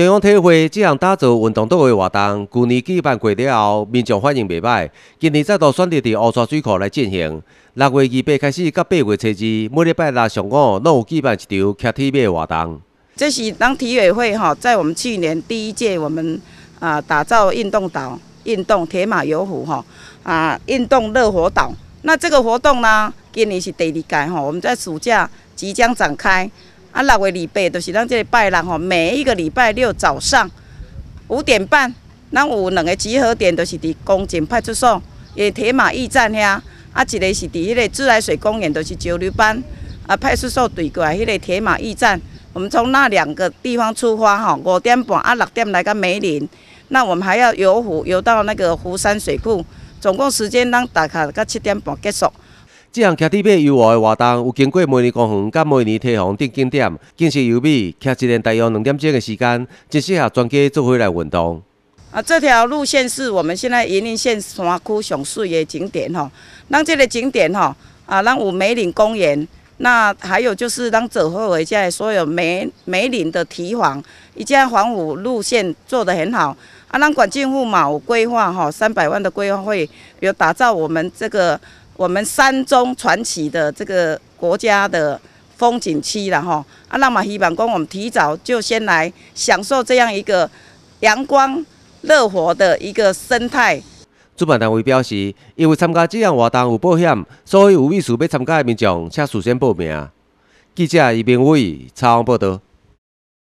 中央体会这项打造运动岛的活动，去年举办过了后，民众反应未歹。今年再度选择伫乌沙水库来进行。六月二八开始，到八月初二，每礼拜六上午，拢有举办一场 KTV 的活动。这是咱体委会哈，在我们去年第一届我们啊打造运动岛、运动铁马游湖哈啊、运动热火岛。那这个活动呢，今年是第二届哈，我们在暑假即将展开。啊，六月礼拜就是咱这个拜六吼，每一个礼拜六早上五点半，咱有两个集合点，就是伫公警派出所，也铁马驿站遐。啊，一个是伫迄个自来水公园，就是石榴班啊派出所对过来迄个铁马驿站。我们从那两个地方出发吼，五点半啊六点来个梅林，那我们还要游湖，游到那个湖山水库，总共时间咱大概到七点半结束。这项骑地马游玩的活动，有经过梅林公园、甲梅林梯房等景点，进行优美，骑一连大约两点钟的时间，正适合全家做伙来运动。啊，这条路线是我们现在云林县山区上水的景点吼。咱这个景点吼，啊，咱有梅岭公园，那还有就是咱走回来，在所有梅梅岭的堤防，一家防湖路线做的很好。啊，咱管建户嘛有规划吼，三百万的规划会，有打造我们这个。我们山中传奇的这个国家的风景区了哈，啊，那么希望宫，我们提早就先来享受这样一个阳光热火的一个生态。主办单位表示，因为参加这样活动有保险，所以有意思要参加的民众，请事先报名。记者于明伟采访报道。